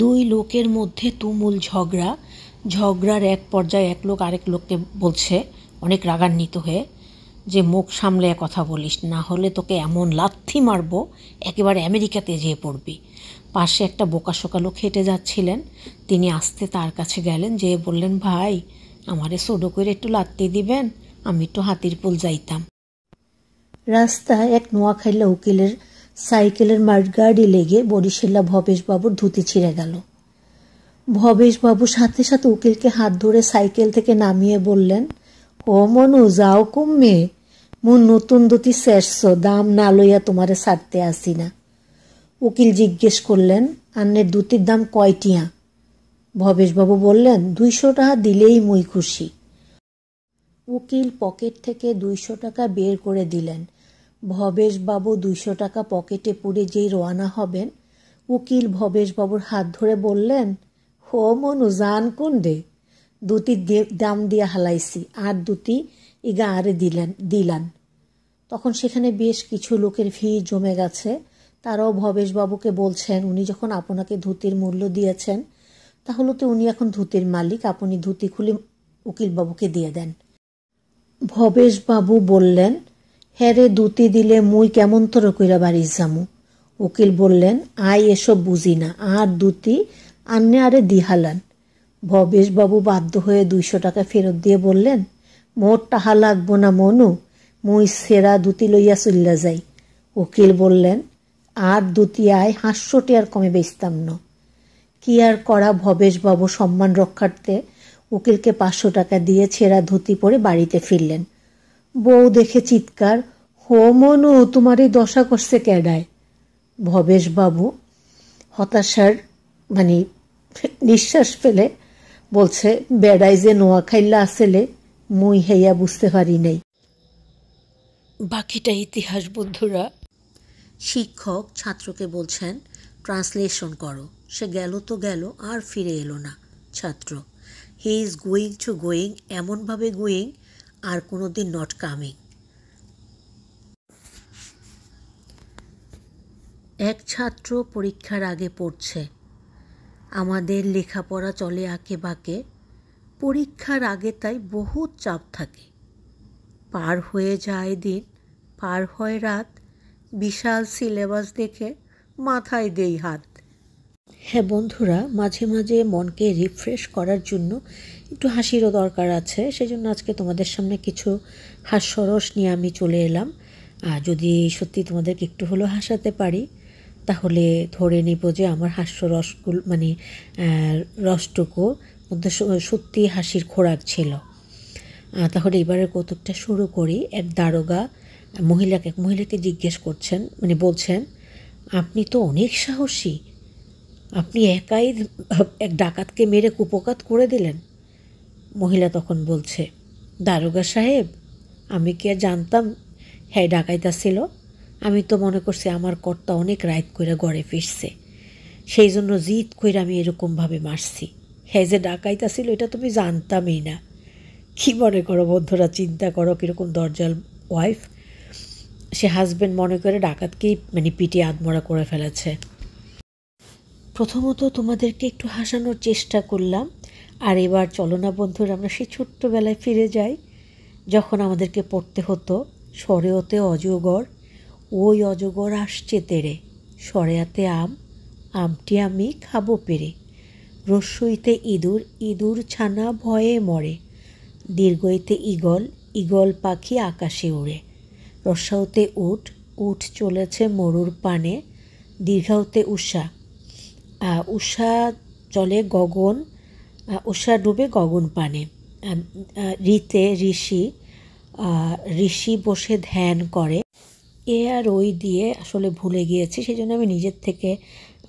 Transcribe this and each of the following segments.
দুই লোকের মধ্যে তুমুল ঝগড়া ঝগড়ার এক পর্যায়ে এক লোক আরেক লোককে বলছে অনেক রাগান্বিত হয়ে যে মুখ সামলে কথা বলিস না হলে তোকে এমন লাথি মারব একেবারে আমেরিকাতে যেয়ে পড়বি পাশে একটা বোকাশোকা লোক হেঁটে যাচ্ছিলেন তিনি আসতে তার কাছে গেলেন যে বললেন ভাই আমারে সোডো করে একটু লাত্তি দিবেন আমি একটু হাতির পুল যাইতাম রাস্তায় এক নোয়াখাইলা উকিলের সাইকেলের মাঠগার্ডে লেগে বরিশিল্লা ভবেশবাবুর ধুতি ছিঁড়ে গেল ভবেশবাবু সাথে সাথে উকিলকে হাত ধরে সাইকেল থেকে নামিয়ে বললেন ও মনু যাও কমে মন নতুন দুটি শেষ দাম না লইয়া তোমারে ছাড়তে আসি না উকিল জিজ্ঞেস করলেন আন্নের দুটির দাম কয়টিয়া ভবেশবাবু বললেন দুইশো টাকা দিলেই মুই খুশি উকিল পকেট থেকে দুইশো টাকা বের করে দিলেন ভবেশবাবু দুশো টাকা পকেটে পুড়ে যেই রওনা হবেন উকিল ভবেশবাবুর হাত ধরে বললেন হো মনু জান কোন দে দুটি দাম দিয়ে হালাইছি আর দুটি ইগা আরে দিলেন দিলান তখন সেখানে বেশ কিছু লোকের ভি জমে গেছে তারাও ভবেশবাবুকে বলছেন উনি যখন আপনাকে ধুতির মূল্য দিয়েছেন তাহলে তো উনি এখন ধুতির মালিক আপনি ধুতি খুলে উকিলবাবুকে দিয়ে দেন ভবেশবাবু বললেন হেরে হ্যাঁ দুতি দিলে মুই কেমন তর কইরা বাড়ি যামু উকিল বললেন আই এসব বুঝি না আর দুতি আন্নে আরে দিহালান ভবেশবাবু বাধ্য হয়ে দুইশো টাকা ফেরত দিয়ে বললেন মোর টাহা লাগবো না মনু মুই সেরা দুতি লইয়া চল্লা যাই উকিল বললেন আর দুতি আয় হাস্যটি আর কমে বেচতাম না কি আর করা ভবেশবাবু সম্মান রক্ষার্থে উকিলকে পাঁচশো টাকা দিয়ে ছেঁড়া ধুতি পরে বাড়িতে ফিরলেন বউ দেখে চিৎকার হো মনু তোমার এই দশা করছে ক্যাডায় বাবু হতাশার মানে নিঃশ্বাস ফেলে বলছে বেড়াই যে নোয়াখাইল্লা আসেলে মুই হেয়া বুঝতে পারি নাই বাকিটা ইতিহাস বন্ধুরা শিক্ষক ছাত্রকে বলছেন ট্রান্সলেশন করো সে গেল তো গেল আর ফিরে এলো না ছাত্র he is going to going এমনভাবে গোয়িং আর কোনো দিন নট কামিং এক ছাত্র পরীক্ষার আগে পড়ছে আমাদের লেখাপড়া চলে আঁকে বাঁকে পরীক্ষার আগে তাই বহুত চাপ থাকে পার হয়ে যায় দিন পার হয় রাত বিশাল সিলেবাস দেখে মাথায় দেই হাত হ্যাঁ বন্ধুরা মাঝে মাঝে মনকে রিফ্রেশ করার জন্য একটু হাসিরও দরকার আছে সেই জন্য আজকে তোমাদের সামনে কিছু হাস্যরস নিয়ে আমি চলে এলাম আর যদি সত্যি তোমাদেরকে একটু হলেও হাসাতে পারি তাহলে ধরে নিব যে আমার হাস্যরসগুলো মানে রসটুকু মধ্যে সত্যি হাসির খোরাক ছিল তাহলে এবারের কৌতুকটা শুরু করি এক দারোগা মহিলাকে এক মহিলাকে জিজ্ঞেস করছেন মানে বলছেন আপনি তো অনেক সাহসী আপনি একাই এক ডাকাতকে মেরে কুপকাত করে দিলেন মহিলা তখন বলছে দারোগা সাহেব আমি কি আর জানতাম হ্যাঁ ডাকাইতা ছিল আমি তো মনে করছি আমার কর্তা অনেক রাইত কইরা ঘরে ফিরছে সেই জন্য জিদ কইরা আমি এরকমভাবে মারছি হ্যাঁ যে ডাকাইতা ছিল এটা তুমি জানতামই না কী মনে করো বন্ধুরা চিন্তা করো কীরকম দরজাল ওয়াইফ সে হাজব্যান্ড মনে করে ডাকাতকেই মানে পিটিয়ে আদমরা করে ফেলেছে প্রথমত তোমাদেরকে একটু হাসানোর চেষ্টা করলাম আর এবার চলো না বন্ধুরা আমরা সেই ছোট্টবেলায় ফিরে যাই যখন আমাদেরকে পড়তে হতো সরেওতে অজগর ওই অজগর আসছে তেড়ে সরেয়াতে আম আমটি আমি খাবো পেরে রস্যইতে ইঁদুর ইঁদুর ছানা ভয়ে মরে দীর্ঘইতে ইগল ইগল পাখি আকাশে উড়ে রস্যাওতে উঠ উঠ চলেছে মরুর পানে দীর্ঘাওতে উষা উষা চলে গগন উষা ডুবে গগন পানে রীতে ঋষি ঋষি বসে ধ্যান করে এ আর ওই দিয়ে আসলে ভুলে গিয়েছি সেই জন্য আমি নিজের থেকে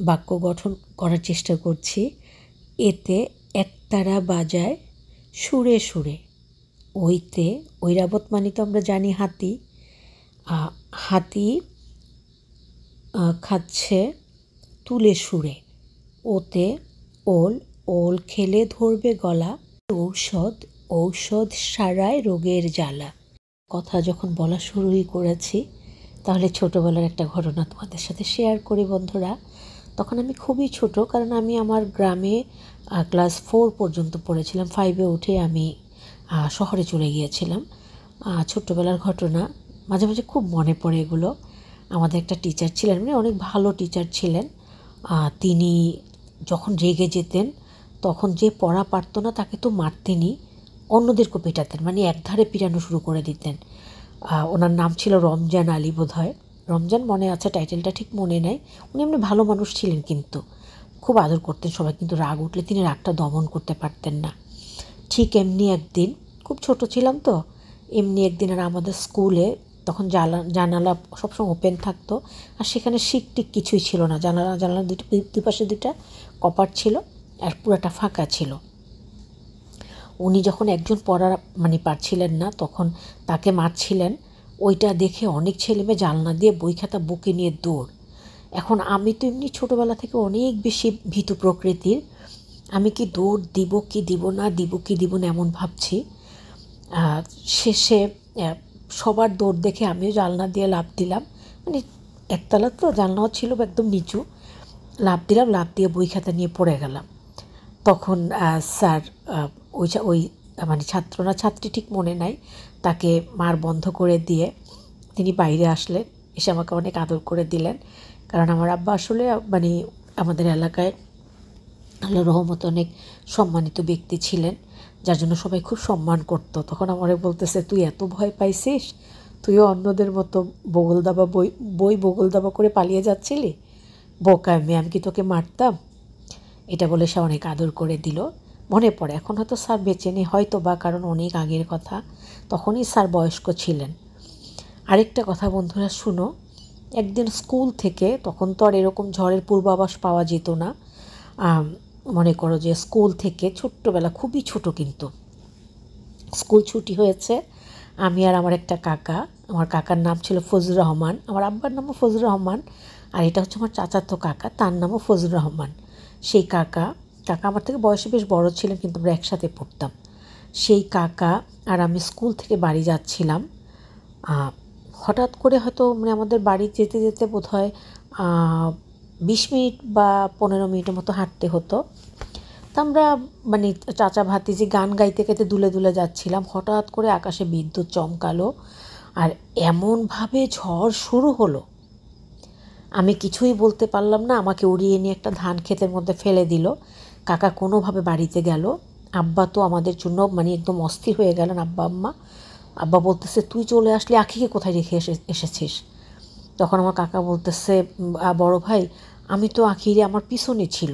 বাক্য গঠন করার চেষ্টা করছি এতে একতারা বাজায় সুরে সুরে ওইতে ঐরাবত মানে তো আমরা জানি হাতি হাতি খাচ্ছে তুলে সুরে ওতে ওল ওল খেলে ধরবে গলা ঔষধ ঔষধ সারায় রোগের জ্বালা কথা যখন বলা শুরুই করেছি তাহলে ছোটোবেলার একটা ঘটনা তোমাদের সাথে শেয়ার করি বন্ধুরা তখন আমি খুবই ছোট কারণ আমি আমার গ্রামে ক্লাস ফোর পর্যন্ত পড়েছিলাম ফাইভে উঠে আমি শহরে চলে গিয়েছিলাম ছোট্টবেলার ঘটনা মাঝে মাঝে খুব মনে পড়ে এগুলো আমাদের একটা টিচার ছিলেন মানে অনেক ভালো টিচার ছিলেন তিনি যখন রেগে যেতেন তখন যে পড়া পারত না তাকে তো মারতেনই অন্যদেরকে পেটাতেন মানে একধারে পিটানো শুরু করে দিতেন ওনার নাম ছিল রমজান আলী বোধ হয় রমজান মনে আছে টাইটেলটা ঠিক মনে নেই উনি এমনি ভালো মানুষ ছিলেন কিন্তু খুব আদর করতেন সবাই কিন্তু রাগ উঠলে তিনি রাগটা দমন করতে পারতেন না ঠিক এমনি একদিন খুব ছোট ছিলাম তো এমনি একদিন আর আমাদের স্কুলে তখন জালা জানালা সবসময় ওপেন থাকতো আর সেখানে শিক টিক কিছুই ছিল না জানালা জানালা দুটো দুপাশে দুটা কপার ছিল আর পুরাটা ফাঁকা ছিল উনি যখন একজন পড়ার মানে পারছিলেন না তখন তাকে মারছিলেন ওইটা দেখে অনেক ছেলেমেয়ে জানলা দিয়ে বই খাতা বুকে নিয়ে দৌড় এখন আমি তো এমনি ছোটোবেলা থেকে অনেক বেশি ভীতু প্রকৃতির আমি কি দৌড় দিব কি দিব না দিব কি দিব না এমন ভাবছি শেষে সবার দৌড় দেখে আমিও জানলা দিয়ে লাভ দিলাম মানে একতলা তো জানলাও ছিল একদম নিচু লাভ দিলাম লাভ দিয়ে বই খাতা নিয়ে পড়ে গেলাম তখন স্যার ওই ওই মানে ছাত্র না ছাত্রী ঠিক মনে নাই তাকে মার বন্ধ করে দিয়ে তিনি বাইরে আসলেন এসে আমাকে অনেক আদর করে দিলেন কারণ আমার আব্বা আসলে মানে আমাদের এলাকায় আল্লাহ রহমত অনেক সম্মানিত ব্যক্তি ছিলেন যার জন্য সবাই খুব সম্মান করত তখন আমারে বলতেছে তুই এত ভয় পাইছিস তুইও অন্যদের মতো বগল দাবা বই বই বগল দাবা করে পালিয়ে যাচ্ছিলি বোকায় ম্যাম কি তোকে মারতাম এটা বলে সে অনেক আদর করে দিল মনে পড়ে এখন হয়তো স্যার বেঁচে নেই হয়তো বা কারণ অনেক আগের কথা তখনই স্যার বয়স্ক ছিলেন আরেকটা কথা বন্ধুরা শুনো একদিন স্কুল থেকে তখন তো আর এরকম ঝড়ের পূর্বাভাস পাওয়া যেত না মনে করো যে স্কুল থেকে ছোট্টবেলা খুবই ছোট কিন্তু স্কুল ছুটি হয়েছে আমি আর আমার একটা কাকা আমার কাকার নাম ছিল ফজুর রহমান আমার আব্বার নামও ফজুর রহমান আর এটা হচ্ছে আমার চাচাতো কাকা তার নামও ফজুর রহমান সেই কাকা কাকা আমার থেকে বয়সে বেশ বড় ছিলেন কিন্তু আমরা একসাথে পড়তাম সেই কাকা আর আমি স্কুল থেকে বাড়ি যাচ্ছিলাম হঠাৎ করে হয়তো মানে আমাদের বাড়ি যেতে যেতে বোধ হয় বিশ মিনিট বা পনেরো মিনিটের মতো হাঁটতে হতো তা আমরা মানে চাচা ভাতি যে গান গাইতে গাইতে দুলে দুলে যাচ্ছিলাম হঠাৎ করে আকাশে বিদ্যুৎ চমকালো আর এমনভাবে ঝড় শুরু হলো আমি কিছুই বলতে পারলাম না আমাকে উড়িয়ে নিয়ে একটা ধান ক্ষেতের মধ্যে ফেলে দিল কাকা কোনোভাবে বাড়িতে গেল আব্বা তো আমাদের জন্য মানে একদম অস্থির হয়ে গেলেন আব্বা আম্মা আব্বা বলতেছে তুই চলে আসলে আখিকে কোথায় রেখে এসে এসেছিস তখন আমার কাকা বলতেছে বড় ভাই আমি তো আখিরে আমার পিছনে ছিল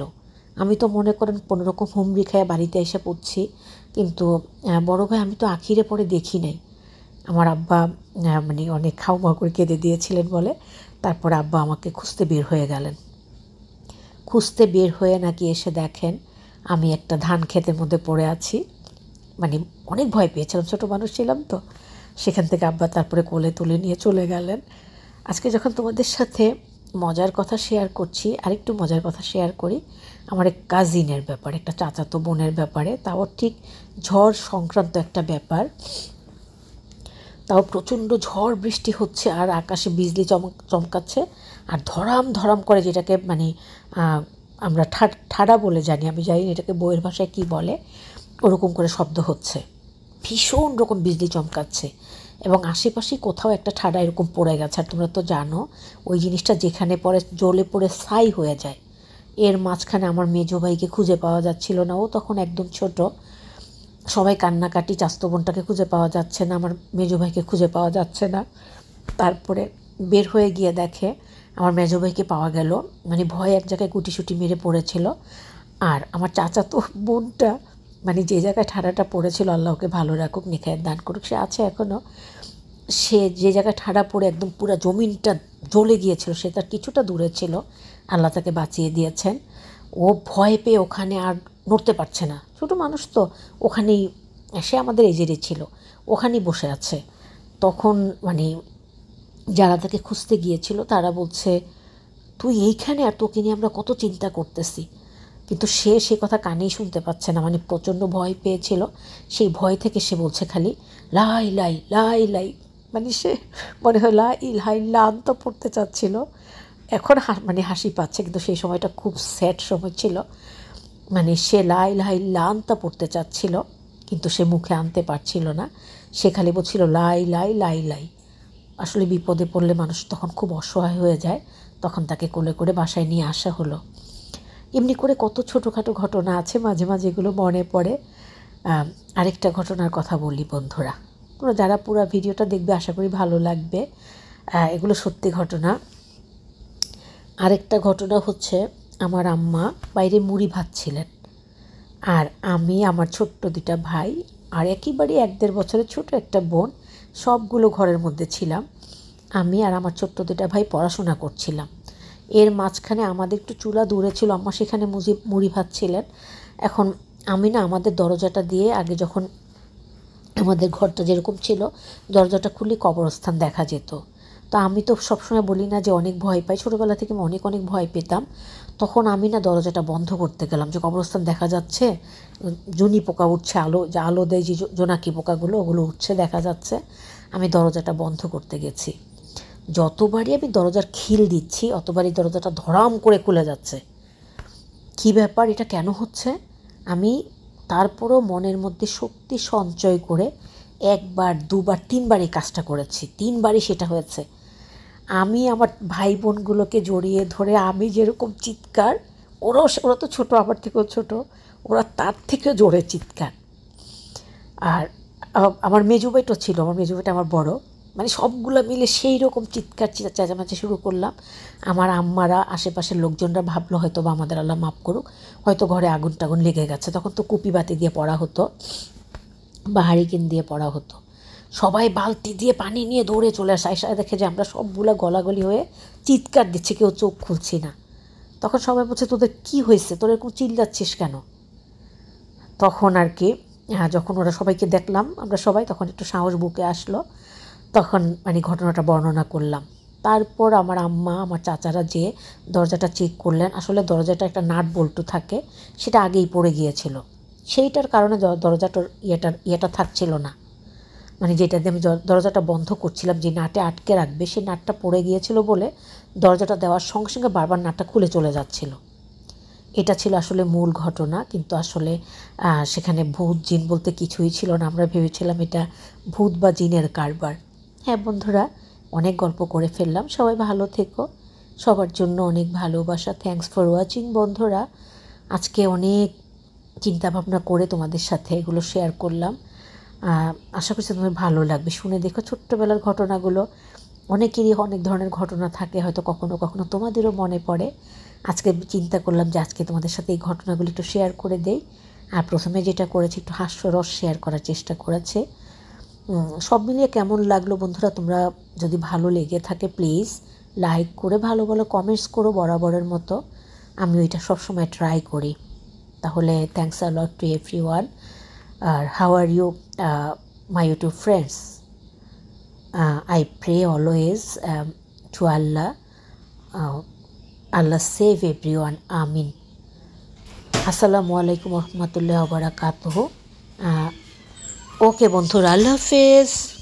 আমি তো মনে করেন কোনো রকম হুমড়ি খেয়ে বাড়িতে এসে পড়ছি কিন্তু বড় ভাই আমি তো আখিরে পরে দেখি নাই আমার আব্বা মানে অনেক খাওয়া করে কেঁদে দিয়েছিলেন বলে তারপর আব্বা আমাকে খুঁজতে বের হয়ে গেলেন খুঁজতে বের হয়ে নাকি এসে দেখেন আমি একটা ধান ক্ষেতের মধ্যে পড়ে আছি মানে অনেক ভয় পেয়েছিলাম ছোটো মানুষ ছিলাম তো সেখান থেকে আব্বা তারপরে কোলে তুলে নিয়ে চলে গেলেন আজকে যখন তোমাদের সাথে মজার কথা শেয়ার করছি আরেকটু মজার কথা শেয়ার করি আমার এক কাজিনের ব্যাপারে একটা চাচাতো বোনের ব্যাপারে তাও ঠিক ঝড় সংক্রান্ত একটা ব্যাপার তাও প্রচণ্ড ঝড় বৃষ্টি হচ্ছে আর আকাশে বিজলি চমক চমকাচ্ছে আর ধরাম ধরাম করে যেটাকে মানে আমরা ঠাড়া বলে জানি আমি জানি এটাকে বইয়ের ভাষায় কি বলে ওরকম করে শব্দ হচ্ছে ভীষণ রকম বিজলি চমকাচ্ছে এবং আশেপাশেই কোথাও একটা ঠাডা এরকম পড়ে গেছে আর তোমরা তো জানো ওই জিনিসটা যেখানে পরে জলে পড়ে সাই হয়ে যায় এর মাঝখানে আমার মেজো ভাইকে খুঁজে পাওয়া যাচ্ছিল না ও তখন একদম ছোট সবাই কান্নাকাটি বোনটাকে খুঁজে পাওয়া যাচ্ছে না আমার মেজো ভাইকে খুঁজে পাওয়া যাচ্ছে না তারপরে বের হয়ে গিয়ে দেখে আমার মেজো ভাইকে পাওয়া গেল মানে ভয় এক জায়গায় গুটিসুটি মেরে পড়েছিল আর আমার চাচা তো বোনটা মানে যে জায়গায় ঠাড়াটা পড়েছিল আল্লাহকে ভালো রাখুক নিখায় দান করুক সে আছে এখনও সে যে জায়গায় ঠাড়া পড়ে একদম পুরো জমিনটা জ্বলে গিয়েছিল সে তার কিছুটা দূরে ছিল আল্লাহ তাকে বাঁচিয়ে দিয়েছেন ও ভয় পেয়ে ওখানে আর নড়তে পারছে না ছোটো মানুষ তো ওখানেই সে আমাদের এজেরে ছিল ওখানেই বসে আছে তখন মানে যারা তাকে খুঁজতে গিয়েছিল তারা বলছে তুই এইখানে আর তোকে নিয়ে আমরা কত চিন্তা করতেছি কিন্তু সে সে কথা কানেই শুনতে পাচ্ছে না মানে প্রচণ্ড ভয় পেয়েছিল সেই ভয় থেকে সে বলছে খালি লাই লাই লাই লাই মানে সে মনে হয় লা ইলহাই লান্ত পড়তে চাচ্ছিল এখন মানে হাসি পাচ্ছে কিন্তু সেই সময়টা খুব স্যাড সময় ছিল মানে সে লাই লাই লানতা পড়তে চাচ্ছিল কিন্তু সে মুখে আনতে পারছিল না সে খালি বলছিল লাই লাই লাই লাই আসলে বিপদে পড়লে মানুষ তখন খুব অসহায় হয়ে যায় তখন তাকে কোলে করে বাসায় নিয়ে আসা হলো এমনি করে কত ছোটোখাটো ঘটনা আছে মাঝে মাঝে এগুলো মনে পড়ে আরেকটা ঘটনার কথা বলি বন্ধুরা তোমরা যারা পুরো ভিডিওটা দেখবে আশা করি ভালো লাগবে এগুলো সত্যি ঘটনা আরেকটা ঘটনা হচ্ছে আমার আম্মা বাইরে মুড়ি ভাজছিলেন আর আমি আমার ছোট্ট দুটা ভাই আর একেবারে এক দেড় বছরের ছোট একটা বোন সবগুলো ঘরের মধ্যে ছিলাম আমি আর আমার ছোট্ট দুটা ভাই পড়াশোনা করছিলাম এর মাঝখানে আমাদের একটু চুলা দূরে ছিল আম্মা সেখানে মুজি মুড়ি ভাজছিলেন এখন আমি না আমাদের দরজাটা দিয়ে আগে যখন আমাদের ঘরটা যেরকম ছিল দরজাটা খুলি কবরস্থান দেখা যেত তো আমি তো সবসময় বলি না যে অনেক ভয় পাই ছোটোবেলা থেকে অনেক অনেক ভয় পেতাম তখন আমি না দরজাটা বন্ধ করতে গেলাম যে কবরস্থান দেখা যাচ্ছে জুনি পোকা উঠছে আলো যে আলো দেয় যে জোনাকি পোকাগুলো ওগুলো উঠছে দেখা যাচ্ছে আমি দরজাটা বন্ধ করতে গেছি যতবারই আমি দরজার খিল দিচ্ছি অতবারই দরজাটা ধরাম করে খুলে যাচ্ছে কি ব্যাপার এটা কেন হচ্ছে আমি তারপরও মনের মধ্যে শক্তি সঞ্চয় করে একবার দুবার তিনবার এই কাজটা করেছি তিনবারই সেটা হয়েছে আমি আমার ভাই বোনগুলোকে জড়িয়ে ধরে আমি যেরকম চিৎকার ওরাও ওরা তো ছোটো আমার থেকেও ছোটো ওরা তার থেকে জোরে চিৎকার আর আমার মেজুবাইটাও ছিল আমার মেজুবাইটা আমার বড় মানে সবগুলো মিলে সেই রকম চিৎকার চেঁচামেচি শুরু করলাম আমার আম্মারা আশেপাশের লোকজনরা ভাবলো হয়তো বা আমাদের আল্লাহ মাফ করুক হয়তো ঘরে আগুন টাগুন লেগে গেছে তখন তো কুপি বাতি দিয়ে পড়া হতো বা হারিকেন দিয়ে পড়া হতো সবাই বালতি দিয়ে পানি নিয়ে দৌড়ে চলে আসে আয়সা দেখে যে আমরা সবগুলো গলাগলি হয়ে চিৎকার দিচ্ছি কেউ চোখ খুলছি না তখন সবাই বলছে তোদের কি হয়েছে তোর এরকম চিল্লাচ্ছিস কেন তখন আর কি হ্যাঁ যখন ওরা সবাইকে দেখলাম আমরা সবাই তখন একটু সাহস বুকে আসলো তখন মানে ঘটনাটা বর্ণনা করলাম তারপর আমার আম্মা আমার চাচারা যে দরজাটা চেক করলেন আসলে দরজাটা একটা নাট বল্টু থাকে সেটা আগেই পড়ে গিয়েছিল সেইটার কারণে দরজাটার ইয়েটার ইয়েটা থাকছিল না মানে যেটা দিয়ে আমি দরজাটা বন্ধ করছিলাম যে নাটে আটকে রাখবে সেই নাটটা পড়ে গিয়েছিল বলে দরজাটা দেওয়ার সঙ্গে সঙ্গে বারবার নাটটা খুলে চলে যাচ্ছিল এটা ছিল আসলে মূল ঘটনা কিন্তু আসলে সেখানে ভূত জিন বলতে কিছুই ছিল না আমরা ভেবেছিলাম এটা ভূত বা জিনের কারবার হ্যাঁ বন্ধুরা অনেক গল্প করে ফেললাম সবাই ভালো থেকো সবার জন্য অনেক ভালোবাসা থ্যাংকস ফর ওয়াচিং বন্ধুরা আজকে অনেক চিন্তাভাবনা করে তোমাদের সাথে এগুলো শেয়ার করলাম আশা করছি তোমাদের ভালো লাগবে শুনে দেখো ছোট্টবেলার ঘটনাগুলো অনেকেরই অনেক ধরনের ঘটনা থাকে হয়তো কখনো কখনো তোমাদেরও মনে পড়ে আজকে চিন্তা করলাম যে আজকে তোমাদের সাথে এই ঘটনাগুলি একটু শেয়ার করে দেই আর প্রথমে যেটা করেছি একটু হাস্যরস শেয়ার করার চেষ্টা করেছে সব মিলিয়ে কেমন লাগলো বন্ধুরা তোমরা যদি ভালো লেগে থাকে প্লিজ লাইক করে ভালো ভালো কমেন্টস করো বরাবরের মতো আমি ওইটা সবসময় ট্রাই করি তাহলে thanks a lot to everyone Uh, how are you uh, my youtube friends uh, i pray always um, to allah allah save everyone amin assalamu alaikum warahmatullahi wabarakatuh uh, okay bondhura allah face